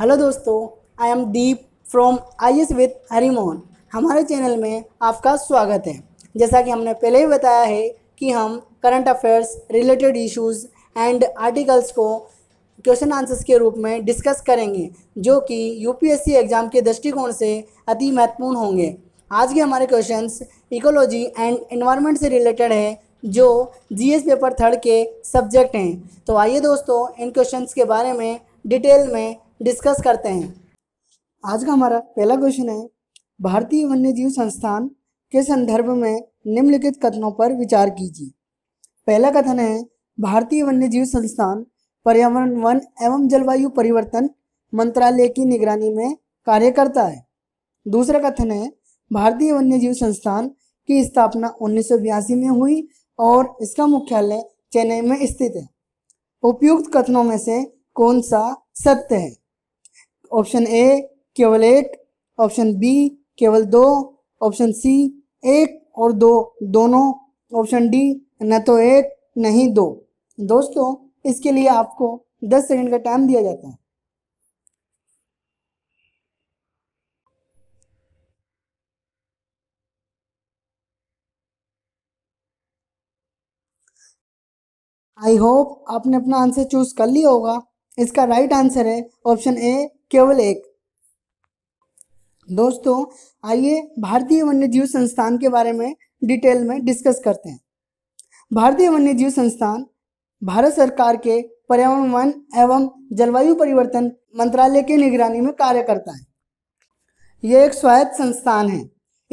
hello दोस्तों I am Deep from I S with Harimohan हमारे channel में आपका स्वागत है जैसा कि हमने पहले ही बताया है कि हम current affairs related issues and articles को क्वेश्चन आंसर्स के रूप में डिस्कस करेंगे जो कि यूपीएससी एग्ज़ाम के दृष्टिकोण से अति महत्वपूर्ण होंगे आज के हमारे क्वेश्चंस इकोलॉजी एंड एनवायरमेंट से रिलेटेड है जो जीएस पेपर थर्ड के सब्जेक्ट हैं तो आइए दोस्तों इन क्वेश्चंस के बारे में डिटेल में डिस्कस करते हैं आज का हमारा पहला क्वेश्चन है भारतीय वन्य जीव संस्थान के संदर्भ में निम्नलिखित कथनों पर विचार कीजिए पहला कथन है भारतीय वन्य जीव संस्थान पर्यावरण वन एवं जलवायु परिवर्तन मंत्रालय की निगरानी में कार्य करता है दूसरा कथन है भारतीय वन्य जीव संस्थान की स्थापना उन्नीस में हुई और इसका मुख्यालय चेन्नई में स्थित है उपयुक्त कथनों में से कौन सा सत्य है ऑप्शन ए केवल एक ऑप्शन बी केवल दो ऑप्शन सी एक और दो दोनों ऑप्शन डी न तो एक नहीं दो दोस्तों इसके लिए आपको 10 सेकंड का टाइम दिया जाता है आई होप आपने अपना आंसर चूज कर लिया होगा इसका राइट right आंसर है ऑप्शन ए केवल एक दोस्तों आइए भारतीय वन्य जीव संस्थान के बारे में डिटेल में डिस्कस करते हैं भारतीय वन्य जीव संस्थान भारत सरकार के पर्यावरण वन एवं जलवायु परिवर्तन मंत्रालय के निगरानी में कार्य करता है यह एक स्वायत्त संस्थान है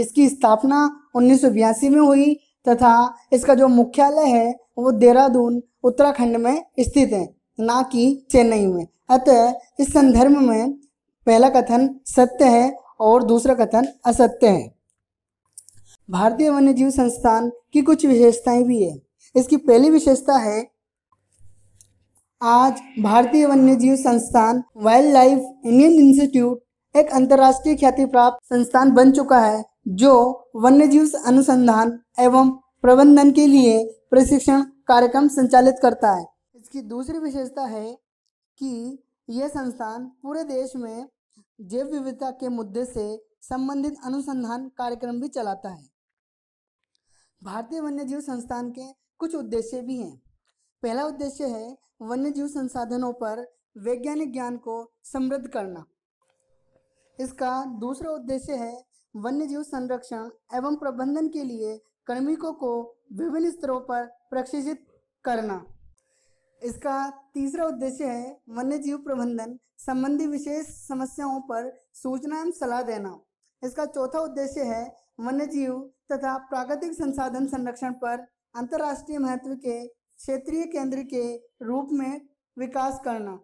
इसकी स्थापना उन्नीस में हुई तथा इसका जो मुख्यालय है वो देहरादून उत्तराखंड में स्थित है ना कि चेन्नई में अतः इस संदर्भ में पहला कथन सत्य है और दूसरा कथन असत्य है भारतीय वन्यजीव संस्थान की कुछ विशेषताएं भी है इसकी पहली विशेषता है आज भारतीय वन्यजीव संस्थान वाइल्ड लाइफ इंडियन इंस्टीट्यूट एक अंतर्राष्ट्रीय ख्याति प्राप्त संस्थान बन चुका है जो वन्यजीव अनुसंधान एवं प्रबंधन के लिए प्रशिक्षण कार्यक्रम संचालित करता है इसकी दूसरी विशेषता है कि यह संस्थान पूरे देश में जैव विविधता के मुद्दे से संबंधित अनुसंधान कार्यक्रम भी चलाता है भारतीय वन्यजीव संस्थान के कुछ उद्देश्य भी हैं पहला उद्देश्य है वन्यजीव संसाधनों पर वैज्ञानिक ज्ञान को समृद्ध करना इसका दूसरा उद्देश्य है वन्यजीव संरक्षण एवं प्रबंधन के लिए कार्मिकों को विभिन्न स्तरों पर प्रशिक्षित करना इसका तीसरा उद्देश्य है वन्य जीव प्रबंधन संबंधी विशेष समस्याओं पर सूचना एवं सलाह देना इसका चौथा उद्देश्य है वन्य जीव तथा प्राकृतिक संसाधन संरक्षण पर अंतर्राष्ट्रीय महत्व के क्षेत्रीय केंद्र के रूप में विकास करना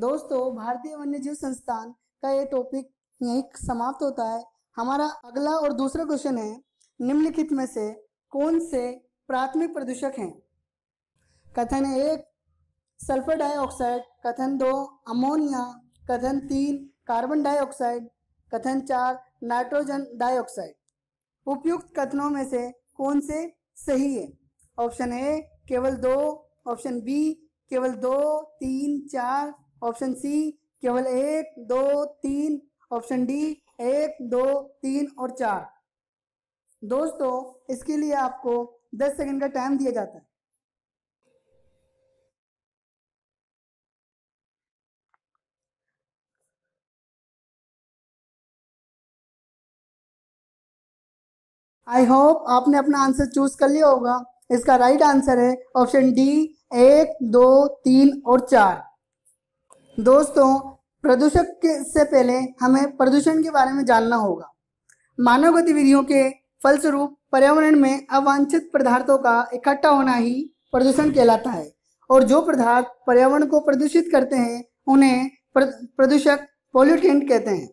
दोस्तों भारतीय वन्य जीव संस्थान का ये टॉपिक यही समाप्त होता है हमारा अगला और दूसरा क्वेश्चन है निम्नलिखित में से कौन से प्राथमिक प्रदूषक हैं कथन एक सल्फर डाइऑक्साइड कथन दो अमोनिया कथन तीन कार्बन डाइऑक्साइड कथन चार नाइट्रोजन डाइऑक्साइड उपयुक्त कथनों में से कौन से सही है ऑप्शन ए केवल दो ऑप्शन बी केवल दो तीन चार ऑप्शन सी केवल एक दो तीन ऑप्शन डी एक दो तीन और चार दोस्तों इसके लिए आपको 10 सेकंड का टाइम दिया जाता है आई होप आपने अपना आंसर चूज कर लिया होगा इसका राइट right आंसर है ऑप्शन डी एक दो तीन और चार दोस्तों प्रदूषक से पहले हमें प्रदूषण के बारे में जानना होगा मानव गतिविधियों के फलस्वरूप पर्यावरण में अवांछित पदार्थों का इकट्ठा होना ही प्रदूषण कहलाता है और जो पदार्थ पर्यावरण को प्रदूषित करते हैं उन्हें प्रदूषक पॉल्यूटेंट कहते हैं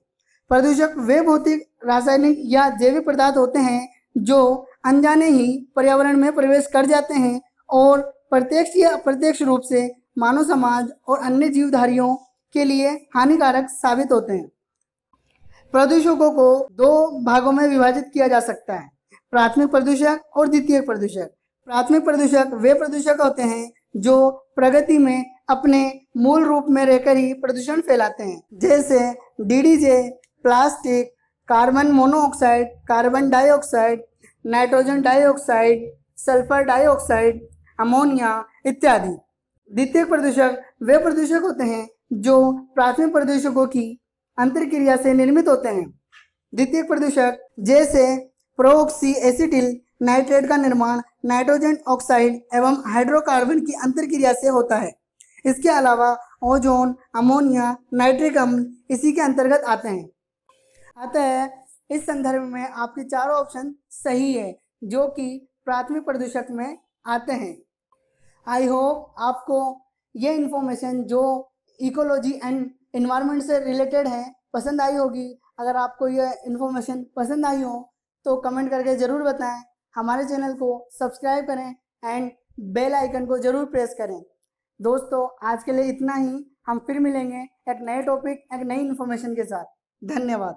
प्रदूषक वे भौतिक रासायनिक या जैविक पदार्थ होते हैं जो अनजाने ही पर्यावरण में प्रवेश कर जाते हैं और प्रत्यक्ष या अप्रत्यक्ष रूप से मानव समाज और अन्य जीवधारियों के लिए हानिकारक साबित होते हैं प्रदूषकों को दो भागों में विभाजित किया जा सकता है प्राथमिक प्रदूषक और द्वितीय प्रदूषक प्राथमिक प्रदूषक वे प्रदूषक होते हैं जो प्रगति में अपने मूल रूप में रहकर ही प्रदूषण फैलाते हैं जैसे डीडीजे plastic carbon monoxide carbon dioxide nitrogen dioxide sulphur dioxide ammonia इत्यादि द्वितीय प्रदूषक वे प्रदूषक होते हैं जो प्राथमिक प्रदूषकों की अंतर्क्रिया से निर्मित होते हैं द्वितीय प्रदूषक जैसे प्रोक्सी एसिटिल नाइट्रेट का निर्माण नाइट्रोजन ऑक्साइड एवं हाइड्रोकार्बन की क्रिया से होता है इसके अलावा ओजोन अमोनिया नाइट्रिक अम्ल इसी के अंतर्गत आते हैं अतः इस संदर्भ में आपके चारों ऑप्शन सही है जो कि प्राथमिक प्रदूषक में आते हैं आई होप आपको ये इन्फॉर्मेशन जो इकोलॉजी एंड इन्वायरमेंट से रिलेटेड है पसंद आई होगी अगर आपको यह इन्फॉर्मेशन पसंद आई हो तो कमेंट करके ज़रूर बताएं हमारे चैनल को सब्सक्राइब करें एंड बेल आइकन को ज़रूर प्रेस करें दोस्तों आज के लिए इतना ही हम फिर मिलेंगे एक नए टॉपिक एक नई इन्फॉर्मेशन के साथ धन्यवाद